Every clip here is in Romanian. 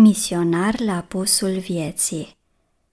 Misionar la pusul vieții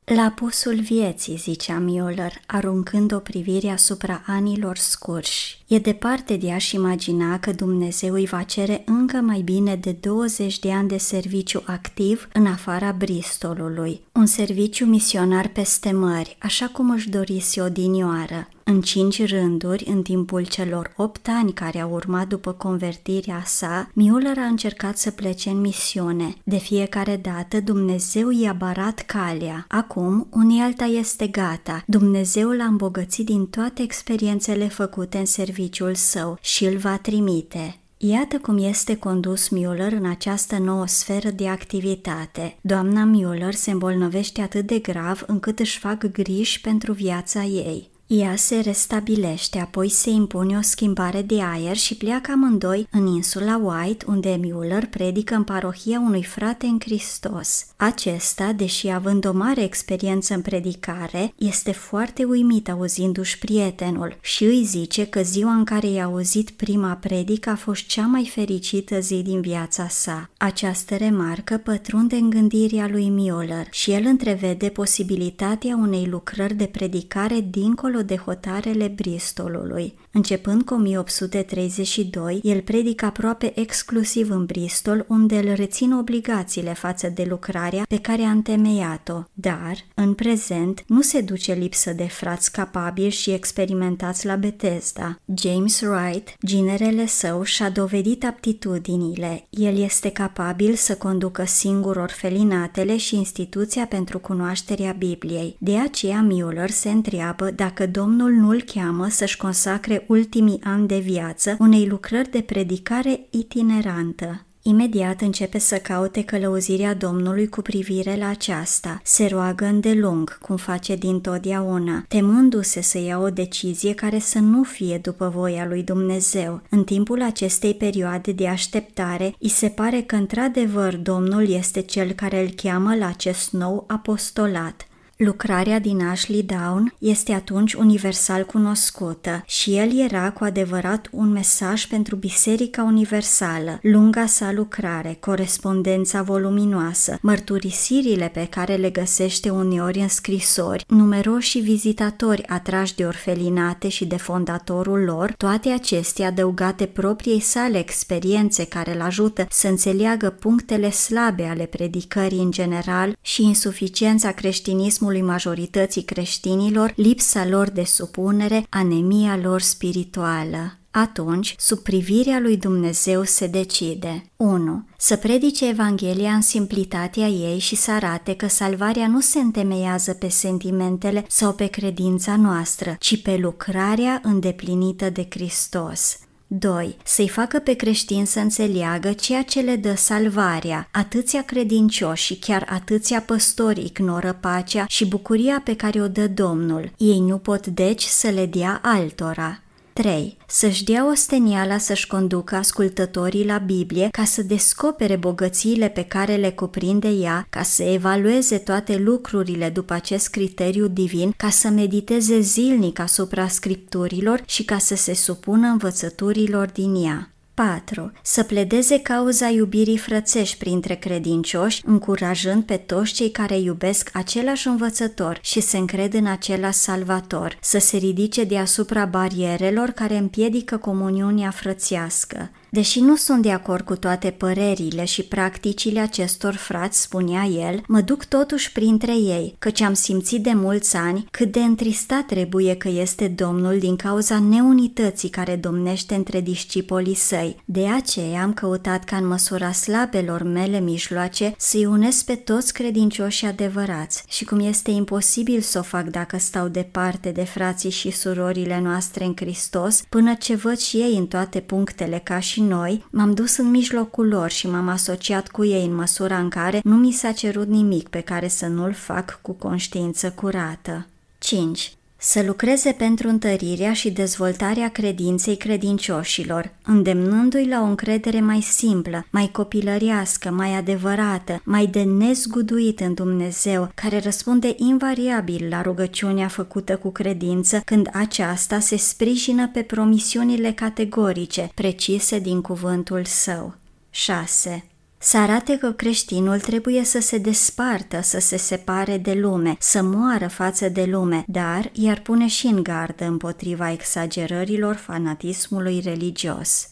La pusul vieții, zicea Müller, aruncând o privire asupra anilor scurși. E departe de a-și imagina că Dumnezeu îi va cere încă mai bine de 20 de ani de serviciu activ în afara Bristolului, un serviciu misionar peste mări, așa cum își dorisi odinioară, în cinci rânduri, în timpul celor opt ani care au urmat după convertirea sa, Mueller a încercat să plece în misiune. De fiecare dată, Dumnezeu i-a barat calea. Acum, alta este gata. Dumnezeu l-a îmbogățit din toate experiențele făcute în serviciu serviciul său și îl va trimite. Iată cum este condus Müller în această nouă sferă de activitate. Doamna Müller se îmbolnăvește atât de grav încât își fac griji pentru viața ei. Ea se restabilește, apoi se impune o schimbare de aer și pleacă amândoi în insula White, unde Mueller predică în parohia unui frate în Hristos. Acesta, deși având o mare experiență în predicare, este foarte uimit auzindu-și prietenul și îi zice că ziua în care i-a auzit prima predică a fost cea mai fericită zi din viața sa. Această remarcă pătrunde în gândirea lui Mueller și el întrevede posibilitatea unei lucrări de predicare dincolo dincolo de hotarele Bristolului. Începând cu 1832, el predică aproape exclusiv în Bristol, unde îl rețin obligațiile față de lucrarea pe care a întemeiat-o, dar, în prezent, nu se duce lipsă de frați capabili și experimentați la Bethesda. James Wright, ginerele său, și-a dovedit aptitudinile. El este capabil să conducă singur orfelinatele și instituția pentru cunoașterea Bibliei. De aceea Mueller se întreabă dacă dacă Domnul nu-l cheamă să-și consacre ultimii ani de viață unei lucrări de predicare itinerantă. Imediat începe să caute călăuzirea Domnului cu privire la aceasta. Se roagă îndelung, cum face din totdeauna, temându-se să ia o decizie care să nu fie după voia lui Dumnezeu. În timpul acestei perioade de așteptare, îi se pare că într-adevăr Domnul este cel care îl cheamă la acest nou apostolat. Lucrarea din Ashley Down este atunci universal cunoscută și el era cu adevărat un mesaj pentru Biserica Universală, lunga sa lucrare, corespondența voluminoasă, mărturisirile pe care le găsește uneori în scrisori, numeroși vizitatori atrași de orfelinate și de fondatorul lor, toate acestea adăugate propriei sale experiențe care îl ajută să înțeleagă punctele slabe ale predicării în general și insuficiența creștinismului ateismului majorității creștinilor, lipsa lor de supunere, anemia lor spirituală. Atunci, sub privirea lui Dumnezeu se decide 1. Să predice Evanghelia în simplitatea ei și să arate că salvarea nu se întemeiază pe sentimentele sau pe credința noastră, ci pe lucrarea îndeplinită de Hristos. 2. Să-i facă pe creștini să înțeleagă ceea ce le dă salvarea. Atâția credincioși și chiar atâția păstori ignoră pacea și bucuria pe care o dă Domnul. Ei nu pot deci să le dea altora. 3. Să-și dea osteniala să-și conducă ascultătorii la Biblie ca să descopere bogățiile pe care le cuprinde ea, ca să evalueze toate lucrurile după acest criteriu divin, ca să mediteze zilnic asupra scripturilor și ca să se supună învățăturilor din ea. 4. Să pledeze cauza iubirii frățești printre credincioși, încurajând pe toți cei care iubesc același învățător și se încred în același salvator, să se ridice deasupra barierelor care împiedică comuniunea frățească. Deși nu sunt de acord cu toate părerile și practicile acestor frați, spunea el, mă duc totuși printre ei, căci am simțit de mulți ani cât de întristat trebuie că este Domnul din cauza neunității care domnește între discipolii săi. De aceea am căutat ca în măsura slabelor mele mijloace să-i unesc pe toți credincioși adevărați și cum este imposibil să o fac dacă stau departe de frații și surorile noastre în Hristos, până ce văd și ei în toate punctele ca și noi, m-am dus în mijlocul lor și m-am asociat cu ei în măsura în care nu mi s-a cerut nimic pe care să nu-l fac cu conștiință curată. 5 să lucreze pentru întărirea și dezvoltarea credinței credincioșilor, îndemnându-i la o încredere mai simplă, mai copilărească, mai adevărată, mai de nezguduit în Dumnezeu, care răspunde invariabil la rugăciunea făcută cu credință când aceasta se sprijină pe promisiunile categorice, precise din cuvântul său. 6 să arate că creștinul trebuie să se despartă, să se separe de lume, să moară față de lume, dar i-ar pune și în gardă împotriva exagerărilor fanatismului religios.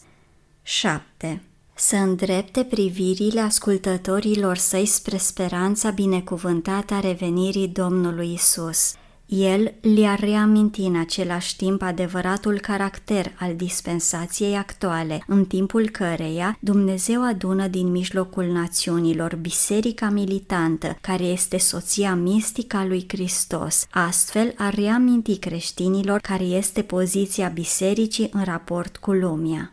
7. Să îndrepte privirile ascultătorilor săi spre speranța binecuvântată a revenirii Domnului Isus – el le-a reamintit în același timp adevăratul caracter al dispensației actuale, în timpul căreia Dumnezeu adună din mijlocul națiunilor biserica militantă, care este soția mistică a lui Hristos. Astfel, a reaminti creștinilor care este poziția bisericii în raport cu lumea.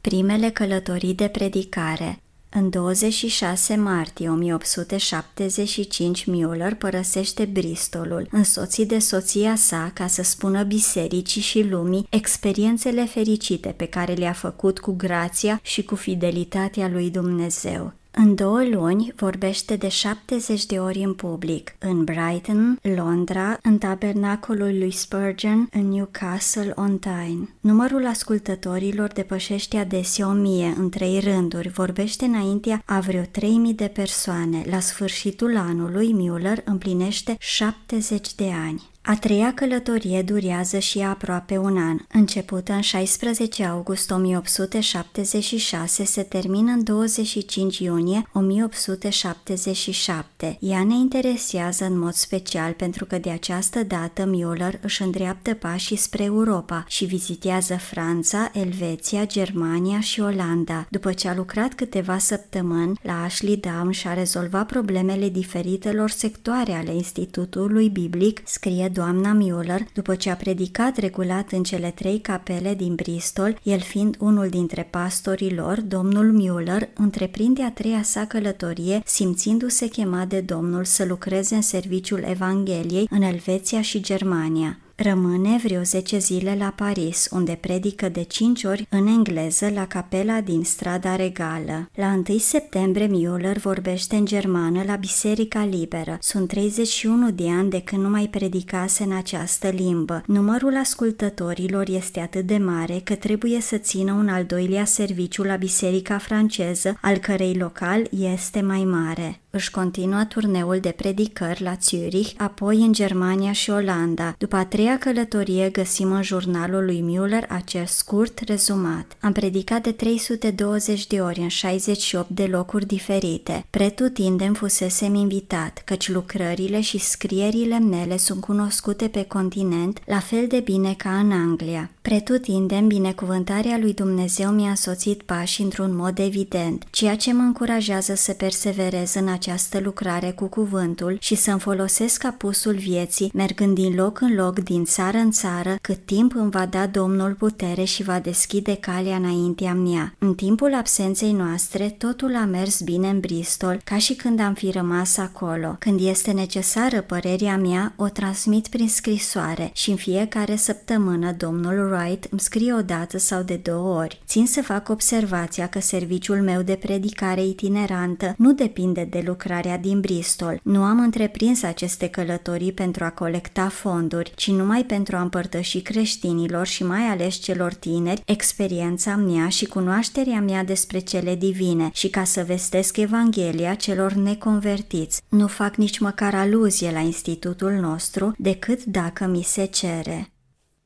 Primele călătorii de predicare în 26 martie 1875, Müller părăsește Bristolul, însoțit de soția sa, ca să spună bisericii și lumii experiențele fericite pe care le-a făcut cu grația și cu fidelitatea lui Dumnezeu. În două luni vorbește de 70 de ori în public, în Brighton, Londra, în tabernacolul lui Spurgeon, în Newcastle on Tyne. Numărul ascultătorilor depășește adesea 1000 în trei rânduri, vorbește înaintea a vreo 3000 de persoane. La sfârșitul anului, Mueller împlinește 70 de ani. A treia călătorie durează și aproape un an. Începută în 16 august 1876, se termină în 25 iunie 1877. Ea ne interesează în mod special pentru că de această dată Müller își îndreaptă pașii spre Europa și vizitează Franța, Elveția, Germania și Olanda. După ce a lucrat câteva săptămâni la Ashley Down și a rezolvat problemele diferitelor sectoare ale Institutului Biblic, scrie doamna Mueller după ce a predicat regulat în cele trei capele din Bristol, el fiind unul dintre pastorii lor, domnul Mueller întreprinde a treia sa călătorie, simțindu-se chemat de domnul să lucreze în serviciul Evangheliei în Elveția și Germania. Rămâne vreo 10 zile la Paris, unde predică de 5 ori în engleză la capela din strada regală. La 1 septembrie Müller vorbește în germană la Biserica Liberă. Sunt 31 de ani de când nu mai predicase în această limbă. Numărul ascultătorilor este atât de mare că trebuie să țină un al doilea serviciu la Biserica franceză, al cărei local este mai mare. Își continuă turneul de predicări la Zürich, apoi în Germania și Olanda. După a treia aceea călătorie găsim în jurnalul lui Müller acest scurt rezumat. Am predicat de 320 de ori în 68 de locuri diferite. Pretutindem fusesem invitat, căci lucrările și scrierile mele sunt cunoscute pe continent la fel de bine ca în Anglia. Pretutindem, binecuvântarea lui Dumnezeu mi-a soțit pași într-un mod evident, ceea ce mă încurajează să perseverez în această lucrare cu cuvântul și să-mi folosesc apusul vieții, mergând din loc în loc, din țară în țară, cât timp îmi va da Domnul putere și va deschide calea înaintea mea. În timpul absenței noastre, totul a mers bine în Bristol, ca și când am fi rămas acolo. Când este necesară părerea mea, o transmit prin scrisoare și în fiecare săptămână Domnul Wright îmi scrie o dată sau de două ori. Țin să fac observația că serviciul meu de predicare itinerantă nu depinde de lucrarea din Bristol. Nu am întreprins aceste călătorii pentru a colecta fonduri, ci numai pentru a împărtăși creștinilor și mai ales celor tineri experiența mea și cunoașterea mea despre cele divine și ca să vestesc Evanghelia celor neconvertiți. Nu fac nici măcar aluzie la institutul nostru decât dacă mi se cere.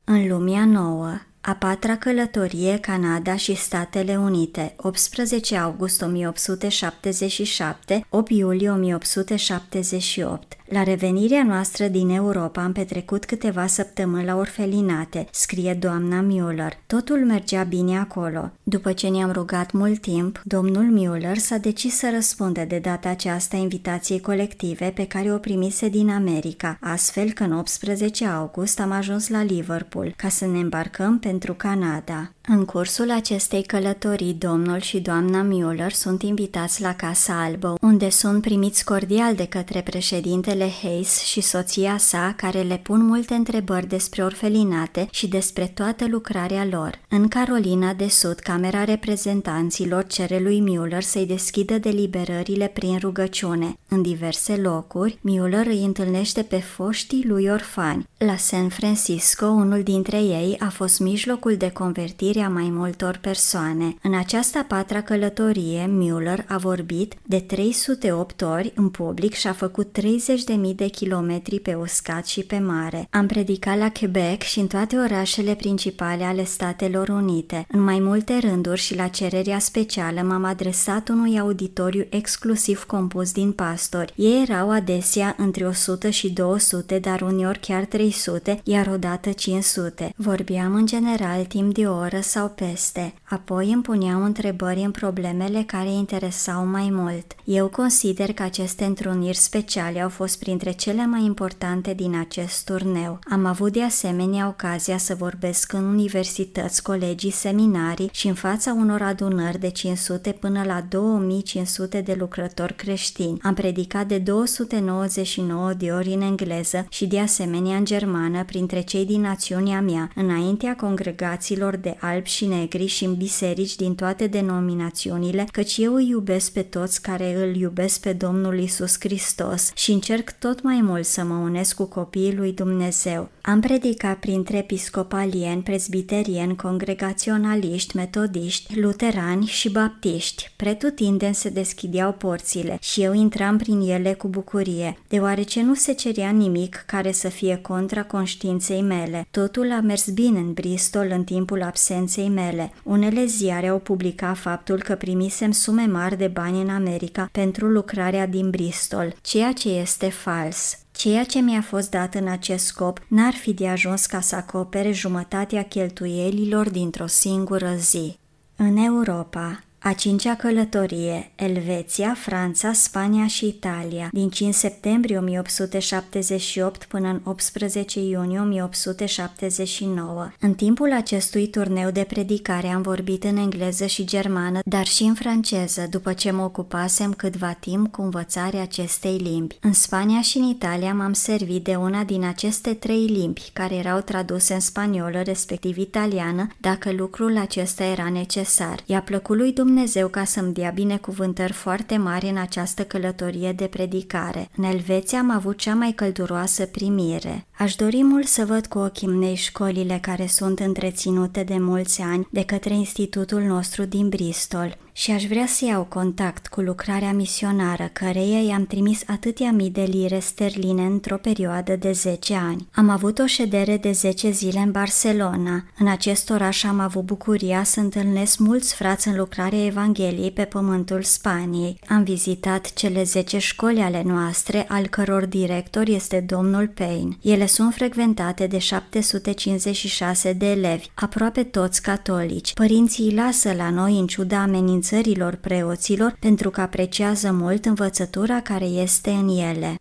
În lumea nouă, a patra călătorie Canada și Statele Unite, 18 august 1877, 8 iulie 1878, la revenirea noastră din Europa am petrecut câteva săptămâni la orfelinate, scrie doamna Müller. Totul mergea bine acolo. După ce ne-am rugat mult timp, domnul Müller s-a decis să răspundă de data aceasta invitației colective pe care o primise din America, astfel că în 18 august am ajuns la Liverpool ca să ne îmbarcăm pentru Canada. În cursul acestei călătorii, domnul și doamna Mueller sunt invitați la Casa Albă, unde sunt primiți cordial de către președintele Hayes și soția sa, care le pun multe întrebări despre orfelinate și despre toată lucrarea lor. În Carolina de Sud, Camera Reprezentanților cere lui Mueller să-i deschidă deliberările prin rugăciune. În diverse locuri, Mueller îi întâlnește pe foștii lui orfani. La San Francisco, unul dintre ei a fost mijlocul de convertire mântuirea mai multor persoane. În această patra călătorie, Müller a vorbit de 308 ori în public și a făcut 30.000 de kilometri pe uscat și pe mare. Am predicat la Quebec și în toate orașele principale ale Statelor Unite. În mai multe rânduri și la cererea specială m-am adresat unui auditoriu exclusiv compus din pastori. Ei erau adesea între 100 și 200, dar uneori chiar 300, iar odată 500. Vorbeam în general timp de o oră sau peste, apoi îmi puneau întrebări în problemele care interesau mai mult. Eu consider că aceste întruniri speciale au fost printre cele mai importante din acest turneu. Am avut de asemenea ocazia să vorbesc în universități, colegii, seminarii și în fața unor adunări de 500 până la 2500 de lucrători creștini. Am predicat de 299 de ori în engleză și de asemenea în germană printre cei din națiunea mea, înaintea congregațiilor de alt albi și negri și în biserici din toate denominațiunile, căci eu îi iubesc pe toți care îl iubesc pe Domnul Isus Hristos și încerc tot mai mult să mă unesc cu copiii lui Dumnezeu. Am predicat printre episcopalieni, prezbiterieni, congregaționaliști, metodiști, luterani și baptiști. Pretutindeni se deschideau porțile și eu intram prin ele cu bucurie, deoarece nu se cerea nimic care să fie contra conștiinței mele. Totul a mers bine în Bristol în timpul absenței experienței mele. Unele ziare au publicat faptul că primisem sume mari de bani în America pentru lucrarea din Bristol, ceea ce este fals. Ceea ce mi-a fost dat în acest scop n-ar fi de ajuns ca să acopere jumătatea cheltuielilor dintr-o singură zi. În Europa, a cincea călătorie, Elveția, Franța, Spania și Italia, din 5 septembrie 1878 până în 18 iunie 1879. În timpul acestui turneu de predicare am vorbit în engleză și germană, dar și în franceză, după ce mă ocupasem câtva timp cu învățarea acestei limbi. În Spania și în Italia m-am servit de una din aceste trei limbi, care erau traduse în spaniolă, respectiv italiană, dacă lucrul acesta era necesar. I-a plăcut lui Dumnezeu Dumnezeu ca să-mi dea binecuvântări foarte mari în această călătorie de predicare. În Elveția am avut cea mai călduroasă primire. Aș dori mult să văd cu ochii mei școlile care sunt întreținute de mulți ani de către institutul nostru din Bristol și aș vrea să iau contact cu lucrarea misionară căreia i-am trimis atâtea mii de lire sterline într-o perioadă de 10 ani. Am avut o ședere de 10 zile în Barcelona. În acest oraș am avut bucuria să întâlnesc mulți frați în lucrarea Evangheliei pe pământul Spaniei. Am vizitat cele 10 școli ale noastre, al căror director este domnul Payne. Ele sunt frecventate de 756 de elevi, aproape toți catolici. Părinții lasă la noi în ciuda amenințării înștiințărilor preoților pentru că apreciază mult învățătura care este în ele.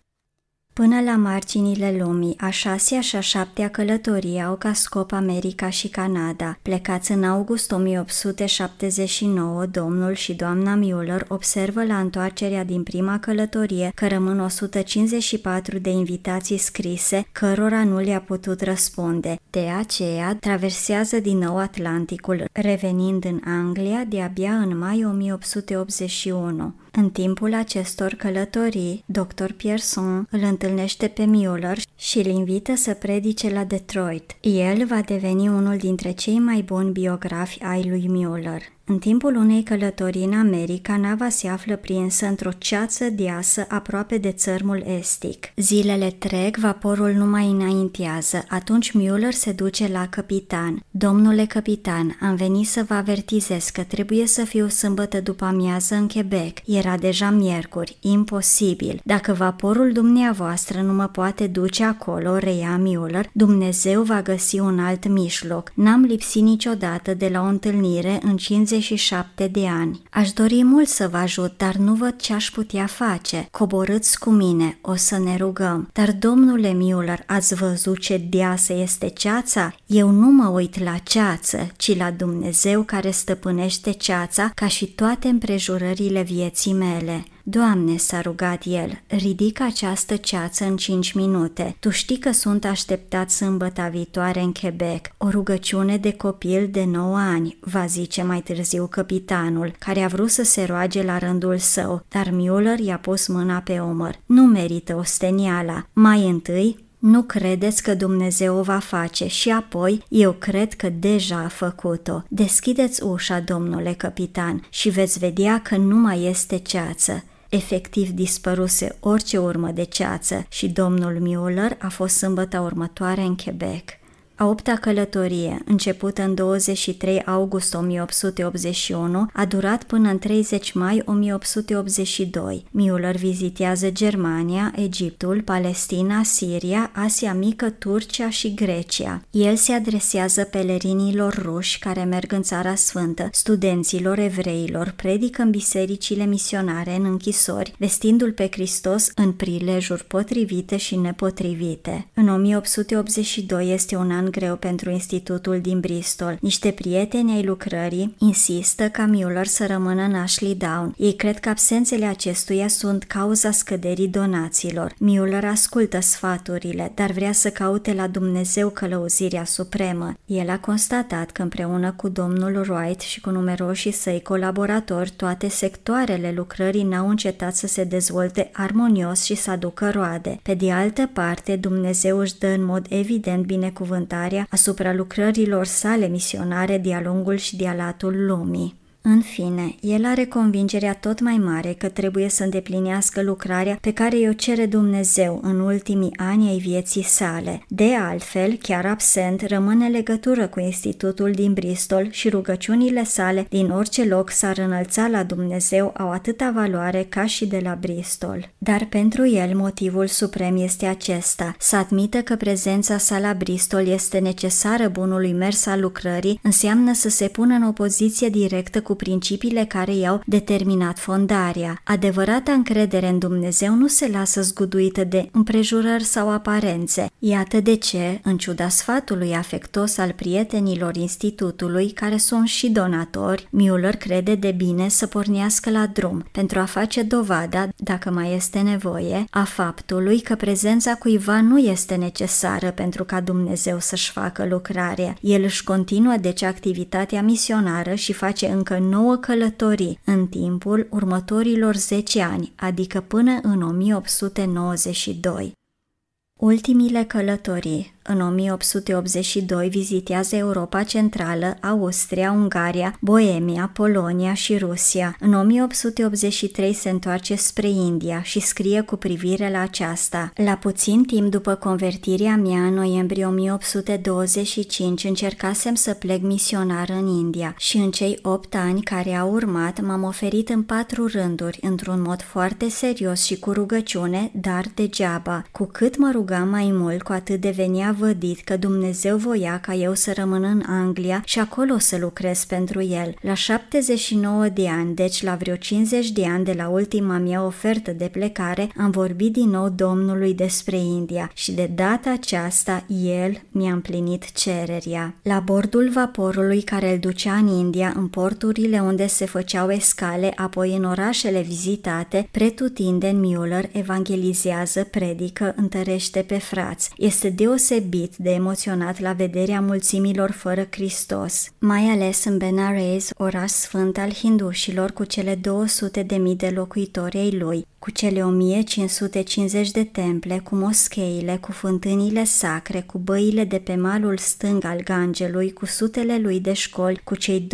Până la marginile lumii, a șasea și a șaptea călătorie au ca scop America și Canada. Plecați în august 1879, domnul și doamna Mueller observă la întoarcerea din prima călătorie că rămân 154 de invitații scrise, cărora nu le-a putut răspunde. De aceea, traversează din nou Atlanticul, revenind în Anglia de-abia în mai 1881. În timpul acestor călătorii, dr. Pierson îl întâlnește pe Mueller și îl invită să predice la Detroit. El va deveni unul dintre cei mai buni biografi ai lui Mueller. În timpul unei călătorii în America, nava se află prinsă într-o ceață deasă aproape de țărmul estic. Zilele trec, vaporul nu mai înaintează, atunci Mueller se duce la capitan. Domnule capitan, am venit să vă avertizez că trebuie să fiu sâmbătă după amiază în Quebec. Era deja miercuri, imposibil. Dacă vaporul dumneavoastră nu mă poate duce acolo, reia Mueller, Dumnezeu va găsi un alt mijloc. N-am lipsit niciodată de la o întâlnire în 50 27 de ani. Aș dori mult să vă ajut, dar nu văd ce aș putea face. Coborâți cu mine, o să ne rugăm. Dar, domnule Mueller, ați văzut ce deasă este ceața? Eu nu mă uit la ceață, ci la Dumnezeu care stăpânește ceața ca și toate împrejurările vieții mele. Doamne, s-a rugat el, ridică această ceață în cinci minute. Tu știi că sunt așteptat sâmbăta viitoare în Quebec. O rugăciune de copil de 9 ani, va zice mai târziu capitanul, care a vrut să se roage la rândul său, dar Mueller i-a pus mâna pe omăr. Nu merită osteniala. Mai întâi, nu credeți că Dumnezeu o va face și apoi eu cred că deja a făcut-o. Deschideți ușa, domnule capitan, și veți vedea că nu mai este ceață. Efectiv dispăruse orice urmă de ceață și domnul Mueller a fost sâmbăta următoare în Quebec. A opta călătorie, începută în 23 august 1881, a durat până în 30 mai 1882. Müller vizitează Germania, Egiptul, Palestina, Siria, Asia Mică, Turcia și Grecia. El se adresează pelerinilor ruși care merg în Țara Sfântă, studenților evreilor, predică în bisericile misionare în închisori, vestindu-l pe Hristos în prilejuri potrivite și nepotrivite. În 1882 este un an an greu pentru institutul din Bristol. Niște prieteni ai lucrării insistă ca Mueller să rămână în Ashley Down. Ei cred că absențele acestuia sunt cauza scăderii donațiilor. Mueller ascultă sfaturile, dar vrea să caute la Dumnezeu călăuzirea supremă. El a constatat că împreună cu domnul Wright și cu numeroșii săi colaboratori, toate sectoarele lucrării n-au încetat să se dezvolte armonios și să aducă roade. Pe de altă parte, Dumnezeu își dă în mod evident binecuvântarea cercetarea asupra lucrărilor sale misionare de-a lungul și de-a latul lumii. În fine, el are convingerea tot mai mare că trebuie să îndeplinească lucrarea pe care i-o cere Dumnezeu în ultimii ani ai vieții sale. De altfel, chiar absent, rămâne legătură cu institutul din Bristol și rugăciunile sale din orice loc s-ar înălța la Dumnezeu au atâta valoare ca și de la Bristol. Dar pentru el motivul suprem este acesta, să admită că prezența sa la Bristol este necesară bunului mers al lucrării, înseamnă să se pună în opoziție directă cu principiile care i-au determinat fondarea. Adevărata încredere în Dumnezeu nu se lasă zguduită de împrejurări sau aparențe. Iată de ce, în ciuda sfatului afectos al prietenilor institutului, care sunt și donatori, Müller crede de bine să pornească la drum pentru a face dovada, dacă mai este nevoie, a faptului că prezența cuiva nu este necesară pentru ca Dumnezeu să-și facă lucrarea. El își continuă deci activitatea misionară și face încă încă nouă călătorii în timpul următorilor 10 ani, adică până în 1892. Ultimile călătorii în 1882 vizitează Europa Centrală, Austria, Ungaria, Boemia, Polonia și Rusia. În 1883 se întoarce spre India și scrie cu privire la aceasta. La puțin timp după convertirea mea, în noiembrie 1825, încercasem să plec misionar în India și în cei opt ani care au urmat m-am oferit în patru rânduri, într-un mod foarte serios și cu rugăciune, dar degeaba. Cu cât mă rugam mai mult, cu atât devenea vădit că Dumnezeu voia ca eu să rămân în Anglia și acolo să lucrez pentru el. La 79 de ani, deci la vreo 50 de ani de la ultima mea ofertă de plecare, am vorbit din nou Domnului despre India și de data aceasta el mi-a împlinit cererea. La bordul vaporului care îl ducea în India, în porturile unde se făceau escale, apoi în orașele vizitate, pretutindeni Müller evangelizează, predică, întărește pe frați. Este deosebit deosebit de emoționat la vederea mulțimilor fără Hristos, mai ales în Benares, oraș sfânt al hindușilor cu cele 200 de mii de locuitori ai lui, cu cele 1550 de temple, cu moscheile, cu fântânile sacre, cu băile de pe malul stâng al Gangelui, cu sutele lui de școli, cu cei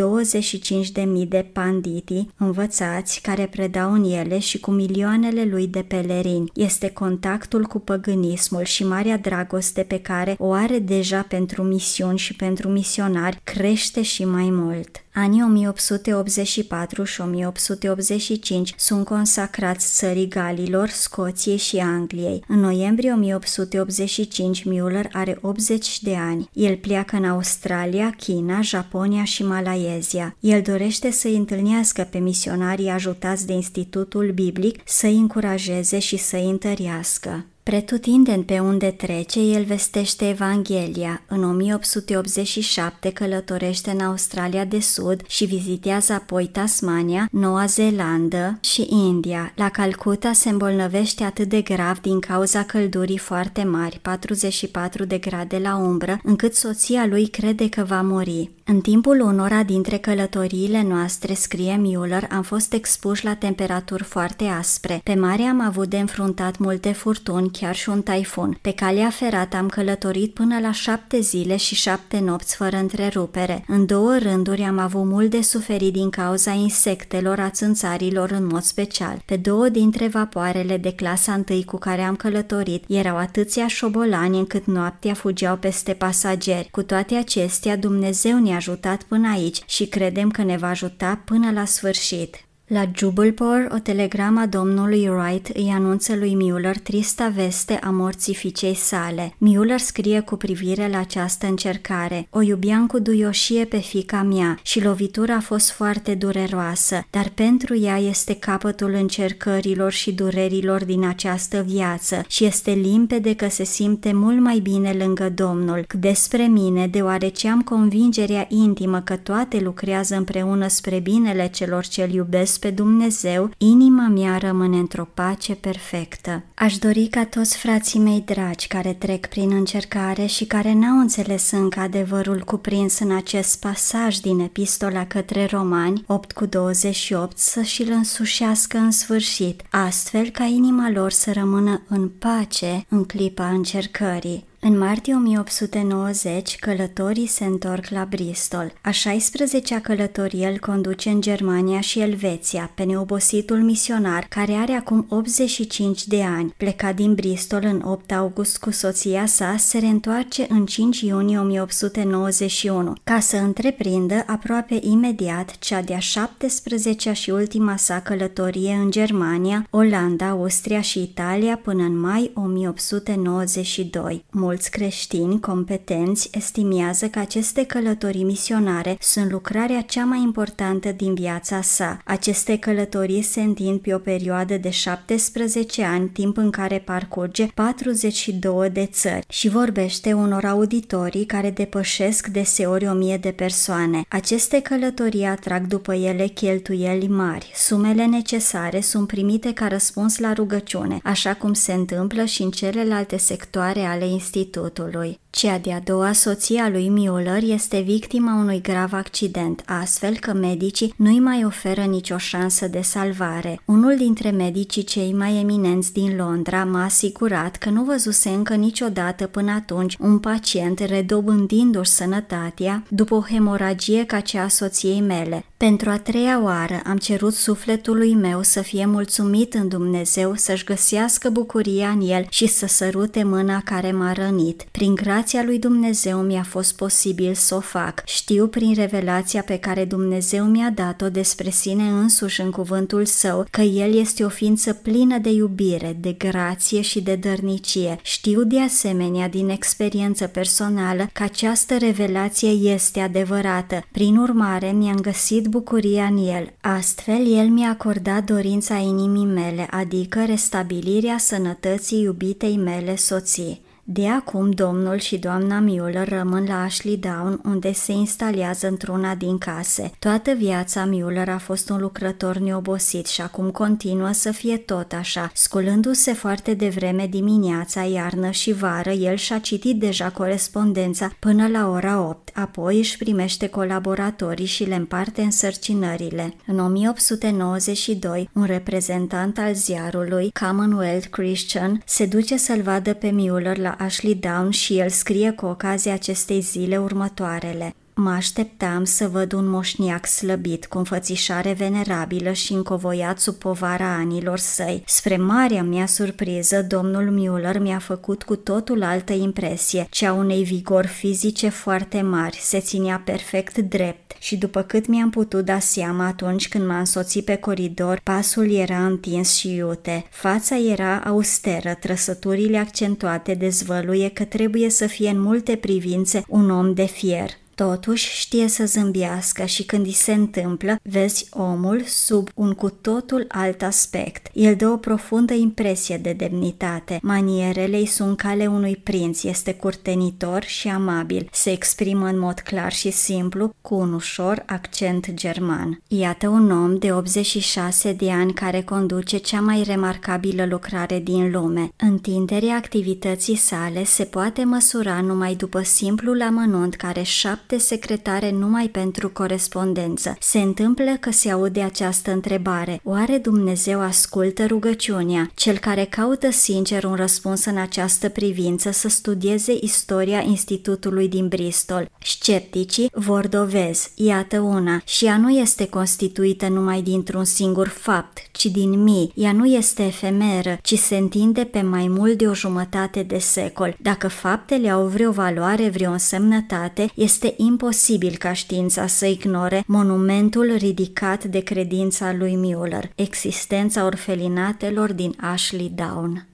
25.000 de panditi învățați care predau în ele și cu milioanele lui de pelerini. Este contactul cu păgânismul și marea dragoste pe care care o are deja pentru misiuni și pentru misionari crește și mai mult. Anii 1884 și 1885 sunt consacrați țării Galilor, Scoției și Angliei. În noiembrie 1885 Müller are 80 de ani. El pleacă în Australia, China, Japonia și Malaezia. El dorește să-i întâlnească pe misionarii ajutați de Institutul Biblic, să-i încurajeze și să-i întărească. Pretutindeni pe unde trece, el vestește Evanghelia. În 1887 călătorește în Australia de Sud și vizitează apoi Tasmania, Noua Zeelandă și India. La Calcuta se îmbolnăvește atât de grav din cauza căldurii foarte mari, 44 de grade la umbră, încât soția lui crede că va muri. În timpul unora dintre călătoriile noastre, scrie Mueller, am fost expuși la temperaturi foarte aspre. Pe mare am avut de înfruntat multe furtuni chiar și un taifun. Pe calea ferată am călătorit până la șapte zile și șapte nopți fără întrerupere. În două rânduri am avut mult de suferit din cauza insectelor, a țânțarilor în mod special. Pe două dintre vapoarele de clasa 1 cu care am călătorit erau atâția șobolani încât noaptea fugeau peste pasageri. Cu toate acestea, Dumnezeu ne-a ajutat până aici și credem că ne va ajuta până la sfârșit. La Jubalpur, o telegramă domnului Wright îi anunță lui Mueller trista veste a morții fiicei sale. Mueller scrie cu privire la această încercare. O iubeam cu duioșie pe fica mea și lovitura a fost foarte dureroasă, dar pentru ea este capătul încercărilor și durerilor din această viață și este limpede că se simte mult mai bine lângă Domnul. Despre mine, deoarece am convingerea intimă că toate lucrează împreună spre binele celor ce-L iubesc pe Dumnezeu, inima mea rămâne într-o pace perfectă. Aș dori ca toți frații mei dragi care trec prin încercare și care n-au înțeles încă adevărul cuprins în acest pasaj din epistola către romani 8 cu 28 să și-l însușească în sfârșit, astfel ca inima lor să rămână în pace în clipa încercării. În martie 1890, călătorii se întorc la Bristol. A 16-a călătorie îl conduce în Germania și Elveția pe neobositul misionar, care are acum 85 de ani. Plecat din Bristol în 8 august cu soția sa, se reîntoarce în 5 iunie 1891, ca să întreprindă aproape imediat cea de-a 17-a și ultima sa călătorie în Germania, Olanda, Austria și Italia până în mai 1892 mulți creștini competenți estimează că aceste călătorii misionare sunt lucrarea cea mai importantă din viața sa. Aceste călătorii se întind pe o perioadă de 17 ani, timp în care parcurge 42 de țări și vorbește unor auditorii care depășesc deseori 1000 de persoane. Aceste călătorii atrag după ele cheltuieli mari. Sumele necesare sunt primite ca răspuns la rugăciune, așa cum se întâmplă și în celelalte sectoare ale instituției Institutului. Cea de-a doua soție a lui Mueller este victima unui grav accident, astfel că medicii nu-i mai oferă nicio șansă de salvare. Unul dintre medicii cei mai eminenți din Londra m-a asigurat că nu văzuse încă niciodată până atunci un pacient redobândindu-și sănătatea după o hemoragie ca cea a soției mele. Pentru a treia oară am cerut sufletului meu să fie mulțumit în Dumnezeu, să-și găsească bucuria în el și să sărute mâna care m-a rănit. Prin grație revelația lui Dumnezeu mi-a fost posibil să o fac. Știu prin revelația pe care Dumnezeu mi-a dat-o despre sine însuși în cuvântul său că el este o ființă plină de iubire, de grație și de dărnicie. Știu de asemenea din experiență personală că această revelație este adevărată. Prin urmare, mi-am găsit bucuria în el. Astfel, el mi-a acordat dorința inimii mele, adică restabilirea sănătății iubitei mele soții. De acum, domnul și doamna Mueller rămân la Ashley Down, unde se instalează într-una din case. Toată viața Mueller a fost un lucrător neobosit și acum continuă să fie tot așa. Sculându-se foarte devreme dimineața, iarnă și vară, el și-a citit deja corespondența până la ora 8, apoi își primește colaboratorii și le împarte însărcinările. În 1892, un reprezentant al ziarului, Commonwealth Christian, se duce să-l vadă pe Mueller la Ashley Down și el scrie cu ocazia acestei zile următoarele. Mă așteptam să văd un moșniac slăbit, cu înfățișare venerabilă și încovoiat sub povara anilor săi. Spre marea mea surpriză, domnul Mueller mi-a făcut cu totul altă impresie, cea unei vigor fizice foarte mari, se ținea perfect drept și după cât mi-am putut da seama atunci când m-a însoțit pe coridor, pasul era întins și iute. Fața era austeră, trăsăturile accentuate dezvăluie că trebuie să fie în multe privințe un om de fier. Totuși știe să zâmbească și când îi se întâmplă, vezi omul sub un cu totul alt aspect. El dă o profundă impresie de demnitate. Manierele îi sunt cale unui prinț, este curtenitor și amabil. Se exprimă în mod clar și simplu, cu un ușor accent german. Iată un om de 86 de ani care conduce cea mai remarcabilă lucrare din lume. Întinderea activității sale se poate măsura numai după simplul amănunt care șapte șapte secretare numai pentru corespondență. Se întâmplă că se aude această întrebare. Oare Dumnezeu ascultă rugăciunea? Cel care caută sincer un răspuns în această privință să studieze istoria Institutului din Bristol. Scepticii vor dovezi, iată una, și ea nu este constituită numai dintr-un singur fapt, ci din mii. Ea nu este efemeră, ci se întinde pe mai mult de o jumătate de secol. Dacă faptele au vreo valoare, vreo însemnătate, este imposibil ca știința să ignore monumentul ridicat de credința lui Mueller, existența orfelinatelor din Ashley Down.